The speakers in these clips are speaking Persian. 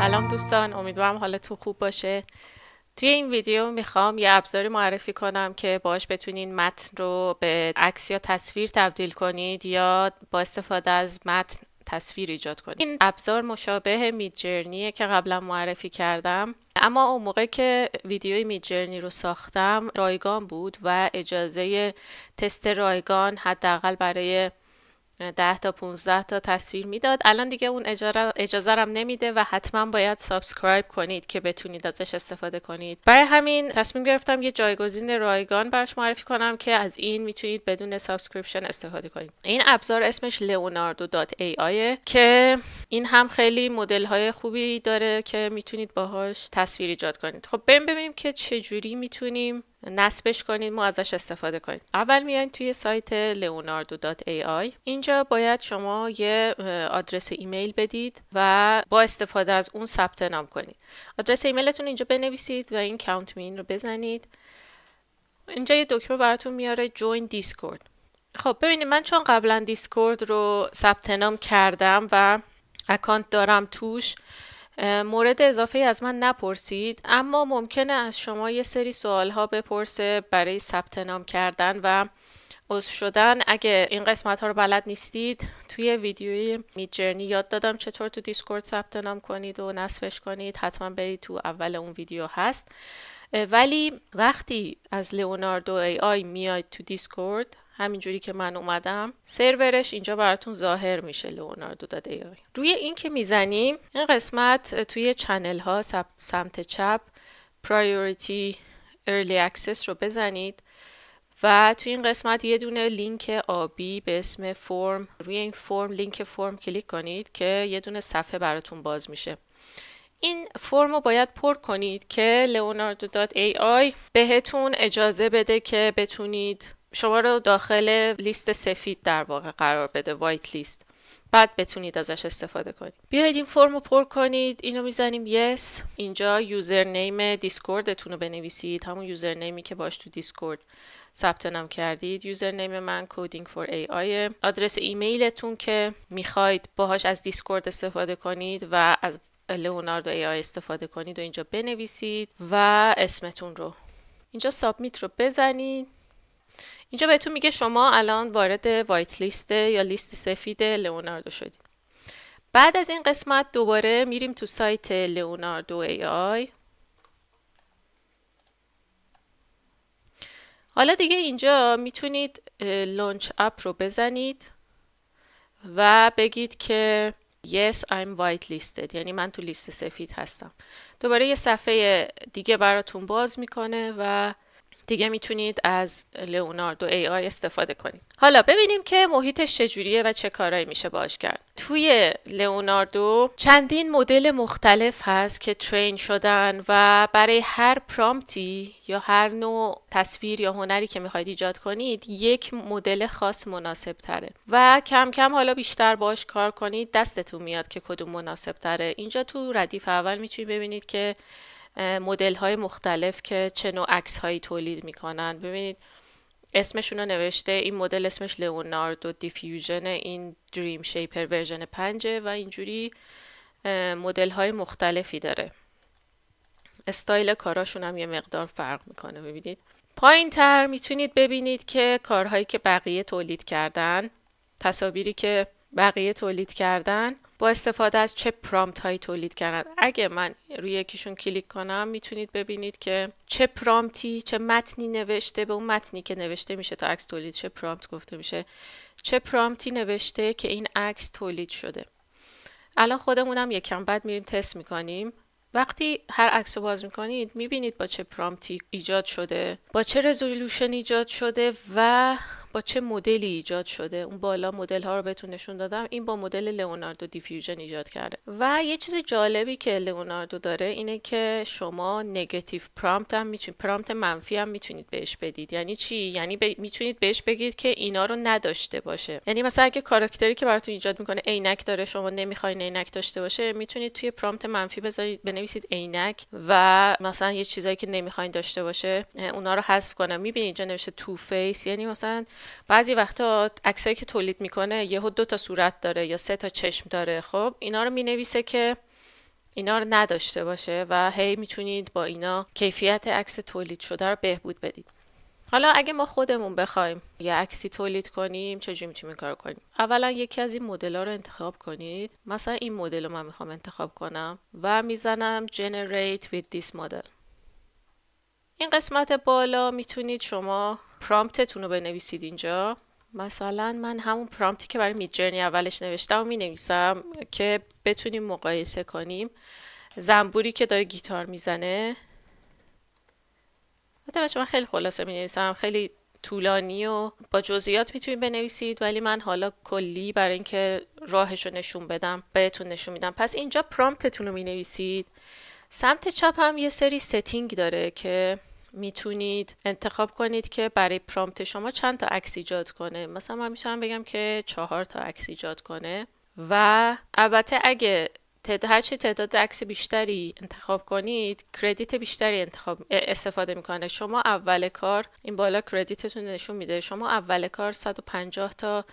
سلام دوستان امیدوارم حالتون خوب باشه توی این ویدیو میخوام یه ابزاری معرفی کنم که باش بتونین متن رو به عکس یا تصویر تبدیل کنید یا با استفاده از متن تصویر ایجاد کنید این ابزار مشابه میدجرنیه که قبلا معرفی کردم اما اون موقع که ویدیوی میدجرنی رو ساختم رایگان بود و اجازه تست رایگان حداقل برای 10 تا 15 تا تصویر میداد الان دیگه اون اجازه رم نمیده و حتما باید سابسکرایب کنید که بتونید ازش استفاده کنید برای همین تصمیم گرفتم یه جایگزین رایگان براش معرفی کنم که از این میتونید بدون سابسکرپشن استفاده کنید این ابزار اسمش لئوناردو دات ای آیه که این هم خیلی مدل های خوبی داره که میتونید باهاش تصویر ایجاد کنید خب بریم ببینیم که جوری میتونیم نصبش کنید ما ازش استفاده کنید اول میاید توی سایت leonardo.ai اینجا باید شما یه آدرس ایمیل بدید و با استفاده از اون ثبت نام کنید آدرس ایمیلتون اینجا بنویسید و این کاونت مین رو بزنید اینجا یه دکمه براتون میاره join discord خب ببینید من چون قبلا دیسکورد رو ثبت نام کردم و اکانت دارم توش مورد اضافه از من نپرسید اما ممکنه از شما یه سری سوال ها بپرسه برای ثبت نام کردن و عضو شدن اگه این قسمت ها رو بلد نیستید توی ویدیوی میجرنی یاد دادم چطور تو دیسکورد ثبت نام کنید و نصفش کنید حتما برید تو اول اون ویدیو هست ولی وقتی از لئوناردو ای آی میاید تو دیسکورد همینجوری که من اومدم سرورش اینجا براتون ظاهر میشه لئوناردو داده روی این که میزنیم این قسمت توی چنل ها سمت چپ پرایوریتی ارلی اکسس رو بزنید و توی این قسمت یه دونه لینک آبی به اسم فرم روی این فرم لینک فرم کلیک کنید که یه دونه صفحه براتون باز میشه این فرم رو باید پر کنید که leonardo.ai بهتون اجازه بده که بتونید شما رو داخل لیست سفید در واقع قرار بده وایت لیست بعد بتونید ازش استفاده کنید بیاید این فرم رو پر کنید اینو میزنیم یس اینجا یوزر دیسکوردتون رو بنویسید همون یوزر که باش تو دیسکورد ثبت نام کردید یوزر من کودینگ فور ای آی آدرس ایمیلتون که میخواید باهاش از دیسکورد استفاده کنید و از لئوناردو ای آی استفاده کنید و اینجا بنویسید و اسمتون رو اینجا سابمیت رو بزنید اینجا بهتون میگه شما الان وارد وایت لیست یا لیست سفید لئوناردو شدید بعد از این قسمت دوباره میریم تو سایت لئوناردو ای آی حالا دیگه اینجا میتونید لانچ اپ رو بزنید و بگید که Yes, I'm whitelisted یعنی من تو لیست سفید هستم دوباره یه صفحه دیگه براتون باز میکنه و دیگه میتونید از لئوناردو ای آی استفاده کنید حالا ببینیم که محیطش چجوریه و چه کارهایی میشه باش کرد توی لئوناردو چندین مدل مختلف هست که ترین شدن و برای هر پرامپتی یا هر نوع تصویر یا هنری که میخواید ایجاد کنید یک مدل خاص مناسب تره و کم کم حالا بیشتر باش کار کنید دستتون میاد که کدوم مناسب تره اینجا تو ردیف اول میتونید ببینید که مدل های مختلف که چه نوع عکس هایی تولید میکنن ببینید اسمشون رو نوشته این مدل اسمش لئوناردو دیفیوژن این دریم شیپر ورژن 5 و اینجوری مدل های مختلفی داره استایل کاراشون هم یه مقدار فرق میکنه ببینید پایین تر میتونید ببینید که کارهایی که بقیه تولید کردن تصاویری که بقیه تولید کردن با استفاده از چه پرامپت هایی تولید کردن اگه من روی یکیشون کلیک کنم میتونید ببینید که چه پرامپتی چه متنی نوشته به اون متنی که نوشته میشه تا عکس تولید چه پرامپت گفته میشه چه پرامپتی نوشته که این عکس تولید شده الان خودمونم یکم بعد میریم تست میکنیم وقتی هر عکس رو باز میکنید میبینید با چه پرامپتی ایجاد شده با چه رزولوشن ایجاد شده و با چه مدلی ایجاد شده اون بالا مدل ها رو بهتون نشون دادم این با مدل لئوناردو دیفیوژن ایجاد کرده و یه چیز جالبی که لئوناردو داره اینه که شما نگاتیو پرامپت هم میتونید پرامپت منفی هم میتونید بهش بدید یعنی چی یعنی میتونید بهش بگید که اینا رو نداشته باشه یعنی مثلا اگه کاراکتری که براتون ایجاد میکنه عینک داره شما نمیخواین عینک داشته باشه میتونید توی پرامپت منفی بذارید بنویسید عینک و مثلا یه چیزایی که نمیخواین داشته باشه اونا رو حذف کنم میبینید اینجا نوشته تو فیس یعنی مثلا بعضی وقتا عکسایی که تولید میکنه یهو دو تا صورت داره یا سه تا چشم داره خب اینا رو مینویسه که اینا رو نداشته باشه و هی میتونید با اینا کیفیت عکس تولید شده رو بهبود بدید حالا اگه ما خودمون بخوایم یه عکسی تولید کنیم چجوری میتونیم این کار کنیم اولا یکی از این مدل رو انتخاب کنید مثلا این مدل رو من میخوام انتخاب کنم و میزنم generate with this model این قسمت بالا میتونید شما پرامپتتون رو بنویسید اینجا مثلا من همون پرامپتی که برای میجرنی اولش نوشتم و می نویسم که بتونیم مقایسه کنیم زنبوری که داره گیتار میزنه بچه من خیلی خلاصه می نویسم خیلی طولانی و با جزئیات میتونید بنویسید ولی من حالا کلی برای اینکه راهش رو نشون بدم بهتون نشون میدم پس اینجا پرامپتتون رو می نویسید سمت چپ هم یه سری ستینگ داره که میتونید انتخاب کنید که برای پرامپت شما چند تا عکس ایجاد کنه مثلا من میتونم بگم که چهار تا عکس ایجاد کنه و البته اگه تعداد هرچی تعداد عکس بیشتری انتخاب کنید کردیت بیشتری انتخاب استفاده میکنه شما اول کار این بالا کردیتتون نشون میده شما اول کار 150 تا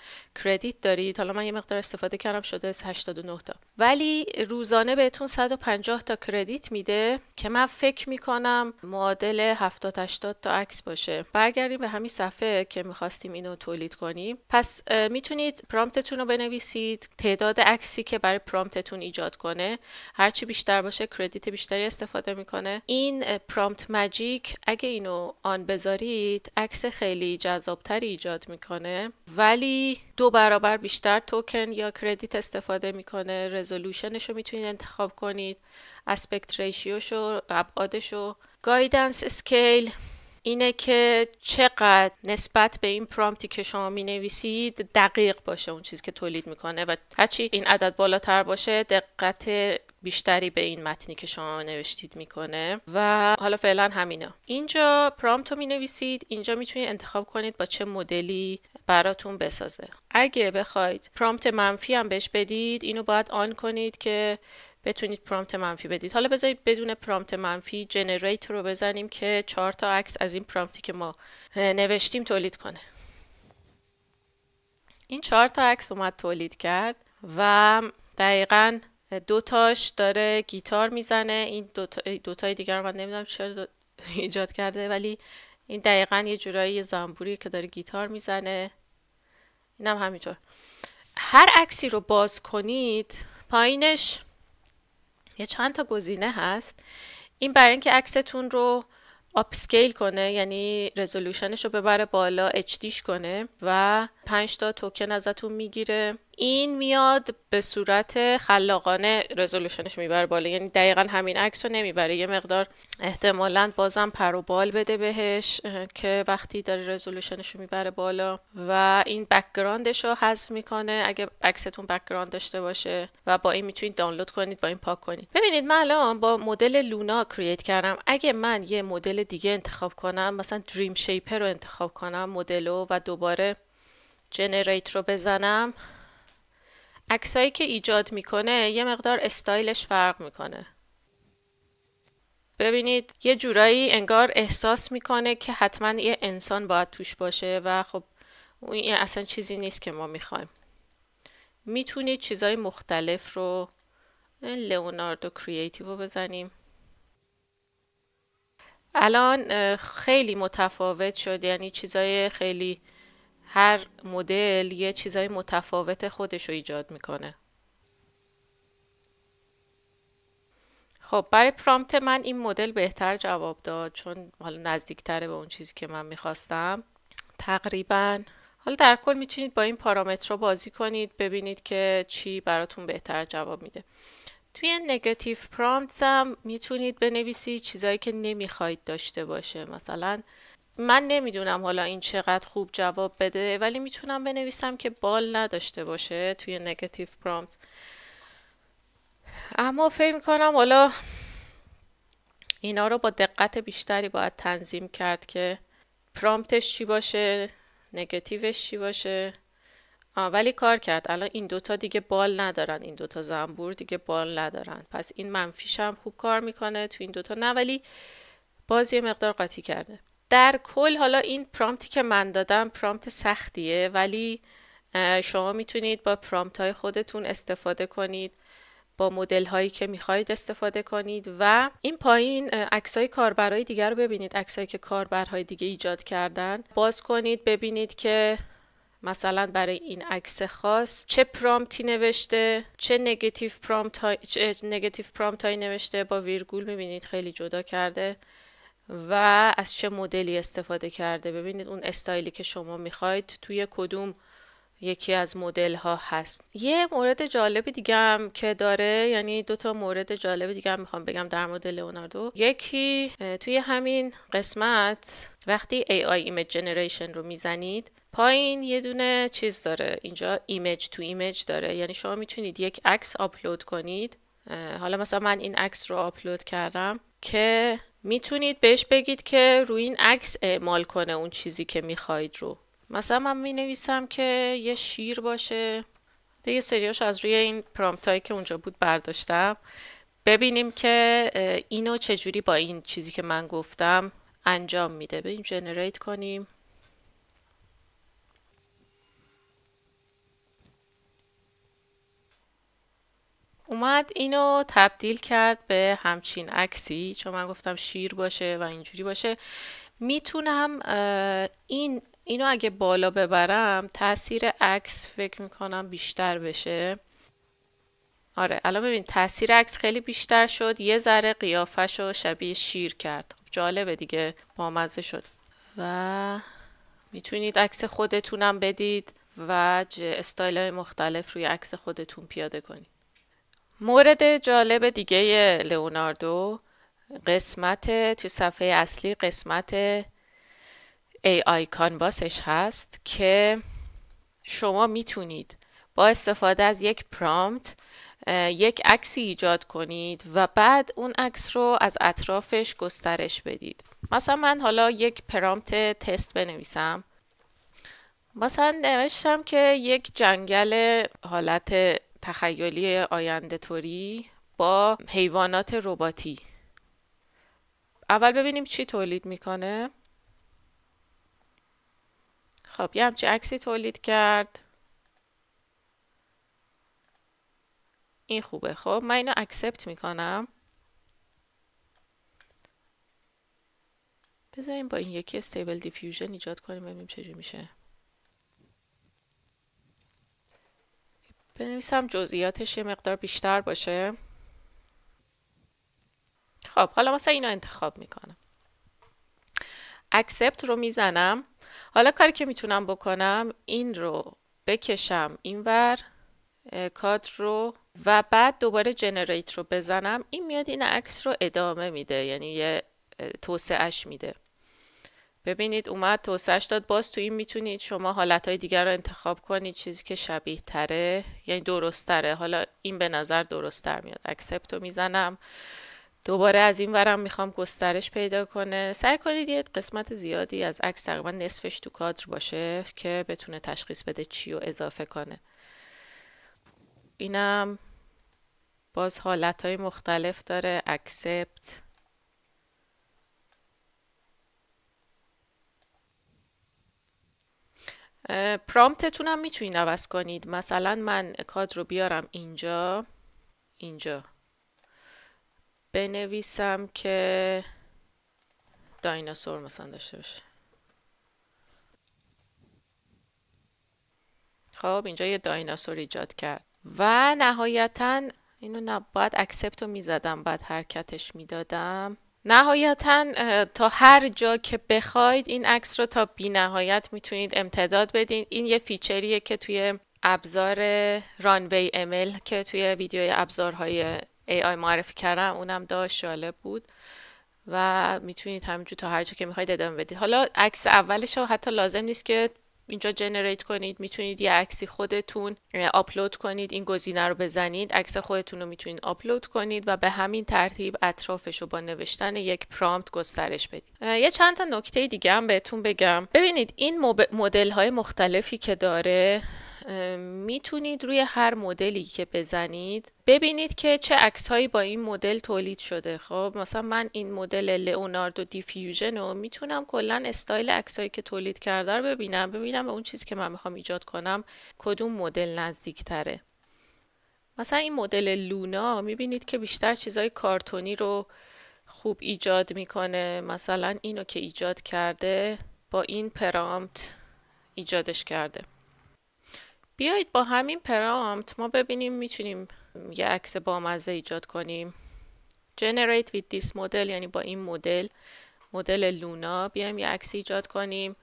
کردیت دارید حالا من یه مقدار استفاده کردم شده 89 تا ولی روزانه بهتون 150 تا کردیت میده که من فکر میکنم معادل 70 80 تا عکس باشه برگردیم به همین صفحه که میخواستیم اینو تولید کنیم پس میتونید پرامپتتون رو بنویسید تعداد عکسی که برای پرامپتتون ایجاد کنه هرچی بیشتر باشه کردیت بیشتری استفاده میکنه این پرامپت مجیک اگه اینو آن بذارید عکس خیلی جذابتری ایجاد میکنه ولی دو برابر بیشتر توکن یا کردیت استفاده میکنه رزولوشنش رو میتونید انتخاب کنید اسپکت ریشیوش و ابعادش گایدنس اسکیل اینه که چقدر نسبت به این پرامپتی که شما می نویسید دقیق باشه اون چیزی که تولید میکنه و هرچی این عدد بالاتر باشه دقت بیشتری به این متنی که شما نوشتید میکنه و حالا فعلا همینه. اینجا پرامپت رو می نویسید اینجا میتونید انتخاب کنید با چه مدلی براتون بسازه اگه بخواید پرامپت منفی هم بهش بدید اینو باید آن کنید که بتونید پرامپت منفی بدید حالا بذارید بدون پرامپت منفی جنریت رو بزنیم که چهار تا عکس از این پرامپتی که ما نوشتیم تولید کنه این چهار تا عکس اومد تولید کرد و دقیقا دوتاش داره گیتار میزنه این دوتای دو دیگر من نمیدونم چرا ایجاد کرده ولی این دقیقا یه جورایی زنبوری که داره گیتار میزنه اینم هم همینطور هر عکسی رو باز کنید پایینش یه چند تا گزینه هست این برای اینکه عکستون رو اپسکیل کنه یعنی رزولوشنش رو ببره بالا اچدیش کنه و 5 تا توکن ازتون میگیره این میاد به صورت خلاقانه رزولوشنش میبره بالا یعنی دقیقا همین عکس رو نمیبره یه مقدار احتمالا بازم پر و بال بده بهش که وقتی داره رزولوشنش رو میبره بالا و این بکگراندش رو حذف میکنه اگه عکستون بکگراند داشته باشه و با این میتونید دانلود کنید با این پاک کنید ببینید من الان با مدل لونا کریت کردم اگه من یه مدل دیگه انتخاب کنم مثلا دریم شیپر رو انتخاب کنم مدلو و دوباره جنریت رو بزنم عکسایی که ایجاد میکنه یه مقدار استایلش فرق میکنه ببینید یه جورایی انگار احساس میکنه که حتما یه انسان باید توش باشه و خب این اصلا چیزی نیست که ما میخوایم میتونید چیزای مختلف رو لئوناردو کریتیو بزنیم الان خیلی متفاوت شد یعنی چیزای خیلی هر مدل یه چیزای متفاوت خودش رو ایجاد میکنه خب برای پرامپت من این مدل بهتر جواب داد چون حالا نزدیکتره به اون چیزی که من میخواستم تقریبا حالا در کل میتونید با این رو بازی کنید ببینید که چی براتون بهتر جواب میده توی نگاتیو پرامپت هم میتونید بنویسید چیزایی که نمیخواید داشته باشه مثلا من نمیدونم حالا این چقدر خوب جواب بده ولی میتونم بنویسم که بال نداشته باشه توی نگتیف پرامپت اما فکر میکنم حالا اینا رو با دقت بیشتری باید تنظیم کرد که پرامپتش چی باشه نگتیوش چی باشه آه ولی کار کرد الان این دوتا دیگه بال ندارن این دوتا زنبور دیگه بال ندارن پس این منفیش هم خوب کار میکنه تو این دوتا نه ولی باز یه مقدار قاطی کرده در کل حالا این پرامپتی که من دادم پرامپت سختیه ولی شما میتونید با پرامپت های خودتون استفاده کنید با مدل هایی که میخواهید استفاده کنید و این پایین عکس های کاربرهای دیگر رو ببینید عکس که کاربرهای دیگه ایجاد کردن باز کنید ببینید که مثلا برای این عکس خاص چه پرامپتی نوشته چه نگاتیو پرامپت های... نوشته با ویرگول میبینید خیلی جدا کرده و از چه مدلی استفاده کرده ببینید اون استایلی که شما میخواید توی کدوم یکی از مدل ها هست یه مورد جالب دیگه هم که داره یعنی دو تا مورد جالب دیگه هم میخوام بگم در مورد لئوناردو یکی توی همین قسمت وقتی AI Image Generation رو میزنید پایین یه دونه چیز داره اینجا ایمیج تو ایمیج داره یعنی شما میتونید یک عکس آپلود کنید حالا مثلا من این عکس رو آپلود کردم که میتونید بهش بگید که روی این عکس اعمال کنه اون چیزی که میخواید رو مثلا من مینویسم که یه شیر باشه یه سریاش از روی این پرامپت هایی که اونجا بود برداشتم ببینیم که اینو چجوری با این چیزی که من گفتم انجام میده بریم جنریت کنیم اومد اینو تبدیل کرد به همچین عکسی چون من گفتم شیر باشه و اینجوری باشه میتونم این اینو اگه بالا ببرم تاثیر عکس فکر میکنم بیشتر بشه آره الان ببین تاثیر عکس خیلی بیشتر شد یه ذره قیافش رو شبیه شیر کرد خب، جالبه دیگه بامزه شد و میتونید عکس خودتونم بدید و استایل های مختلف روی عکس خودتون پیاده کنید مورد جالب دیگه لئوناردو قسمت تو صفحه اصلی قسمت ای آی کانواسش هست که شما میتونید با استفاده از یک پرامپت یک عکسی ایجاد کنید و بعد اون عکس رو از اطرافش گسترش بدید مثلا من حالا یک پرامپت تست بنویسم مثلا نوشتم که یک جنگل حالت تخیلی آینده توری با حیوانات رباتی اول ببینیم چی تولید میکنه خب یه همچه عکسی تولید کرد این خوبه خب من اینو اکسپت میکنم بذاریم با این یکی استیبل دیفیوژن ایجاد کنیم ببینیم چجوری میشه بنویسم جزئیاتش یه مقدار بیشتر باشه خب حالا مثلا اینو انتخاب میکنم اکسپت رو میزنم حالا کاری که میتونم بکنم این رو بکشم اینور کاد رو و بعد دوباره جنریت رو بزنم این میاد این عکس رو ادامه میده یعنی یه توسعهش میده ببینید اومد توسش داد باز تو این میتونید شما حالتهای دیگر رو انتخاب کنید چیزی که شبیه تره یعنی درست تره حالا این به نظر درست تر میاد اکسپت رو میزنم دوباره از این ورم میخوام گسترش پیدا کنه سعی کنید یه قسمت زیادی از عکس تقریبا نصفش تو کادر باشه که بتونه تشخیص بده چی رو اضافه کنه اینم باز حالتهای مختلف داره اکسپت پرامپتتون هم میتونید عوض کنید مثلا من کاد رو بیارم اینجا اینجا بنویسم که دایناسور مثلا داشته باشه خب اینجا یه دایناسور ایجاد کرد و نهایتا اینو نباید اکسپت رو میزدم بعد حرکتش میدادم نهایتا تا هر جا که بخواید این عکس رو تا بی نهایت میتونید امتداد بدین این یه فیچریه که توی ابزار رانوی امل که توی ویدیوی ابزارهای AI معرفی کردم اونم داشت جالب بود و میتونید همینجور تا هر جا که میخواید ادامه بدید حالا عکس اولش رو حتی لازم نیست که اینجا جنریت کنید میتونید یه عکسی خودتون آپلود کنید این گزینه رو بزنید عکس خودتون رو میتونید آپلود کنید و به همین ترتیب اطرافش رو با نوشتن یک پرامپت گسترش بدید یه چند تا نکته دیگه هم بهتون بگم ببینید این مدل های مختلفی که داره میتونید روی هر مدلی که بزنید ببینید که چه عکس هایی با این مدل تولید شده خب مثلا من این مدل لئوناردو دیفیوژن رو میتونم کلا استایل هایی که تولید کرده رو ببینم ببینم به اون چیزی که من میخوام ایجاد کنم کدوم مدل نزدیک تره مثلا این مدل لونا میبینید که بیشتر چیزای کارتونی رو خوب ایجاد میکنه مثلا اینو که ایجاد کرده با این پرامت ایجادش کرده بیایید با همین پرامت ما ببینیم میتونیم یه عکس بامزه ایجاد کنیم generate with this model یعنی با این مدل مدل لونا بیایم یه عکس ایجاد کنیم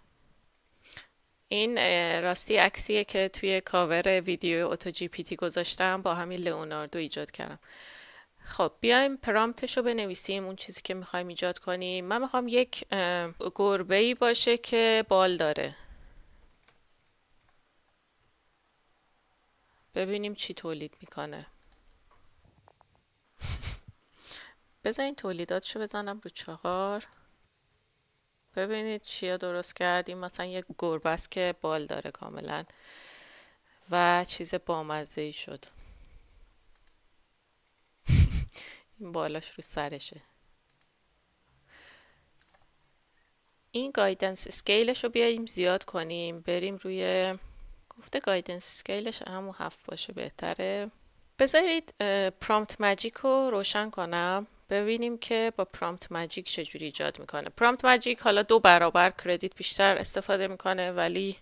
این راستی عکسیه که توی کاور ویدیو اوتو جی پی تی گذاشتم با همین لئوناردو ایجاد کردم خب بیایم پرامپتش رو بنویسیم اون چیزی که میخوایم ایجاد کنیم من میخوام یک گربه ای باشه که بال داره ببینیم چی تولید میکنه بذار تولیداتش رو بزنم رو چهار ببینید چیا درست کردیم مثلا یک گربست که بال داره کاملا و چیز بامزه ای شد این بالاش رو سرشه این گایدنس سکیلش رو بیاییم زیاد کنیم بریم روی گفته گایدنس سکیلش هم هفت باشه بهتره بذارید پرامپت مجیک رو روشن کنم ببینیم که با پرامپت چه چجوری ایجاد میکنه پرامپت ماجیک حالا دو برابر کردیت بیشتر استفاده میکنه ولی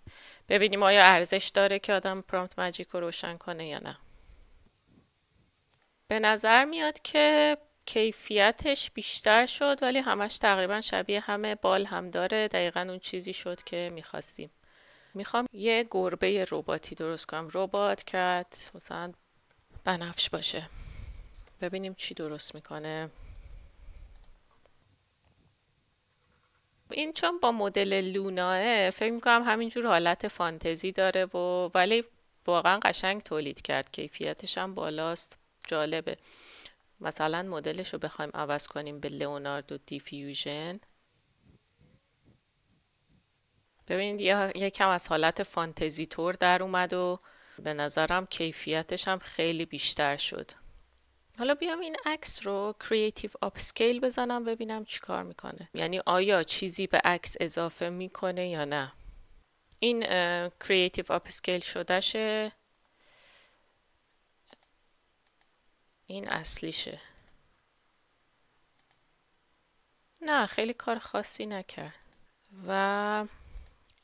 ببینیم آیا ارزش داره که آدم پرامپت ماجیک رو روشن کنه یا نه به نظر میاد که کیفیتش بیشتر شد ولی همش تقریبا شبیه همه بال هم داره دقیقا اون چیزی شد که میخواستیم میخوام یه گربه رباتی درست کنم ربات کت مثلا بنفش باشه ببینیم چی درست میکنه این چون با مدل لوناه فکر میکنم همینجور حالت فانتزی داره و ولی واقعا قشنگ تولید کرد کیفیتش هم بالاست جالبه مثلا مدلش رو بخوایم عوض کنیم به لئوناردو دیفیوژن ببینید کم از حالت فانتزی تور در اومد و به نظرم کیفیتش هم خیلی بیشتر شد حالا بیام این عکس رو کریتیو سکیل بزنم ببینم چیکار میکنه یعنی آیا چیزی به عکس اضافه میکنه یا نه این کریتیو شده شه این اصلیشه نه خیلی کار خاصی نکرد و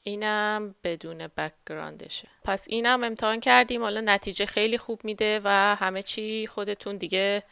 اینم بدون بکگراندشه پس اینم امتحان کردیم حالا نتیجه خیلی خوب میده و همه چی خودتون دیگه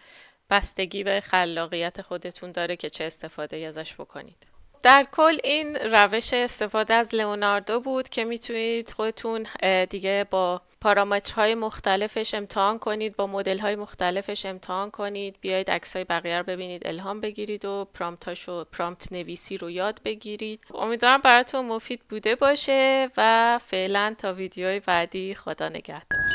بستگی به خلاقیت خودتون داره که چه استفاده ازش بکنید در کل این روش استفاده از لئوناردو بود که میتونید خودتون دیگه با پارامترهای مختلفش امتحان کنید با های مختلفش امتحان کنید بیایید های بقیه رو ببینید الهام بگیرید و پرامت پرامپت نویسی رو یاد بگیرید امیدوارم براتون مفید بوده باشه و فعلا تا ویدیوهای بعدی خدا نگهدار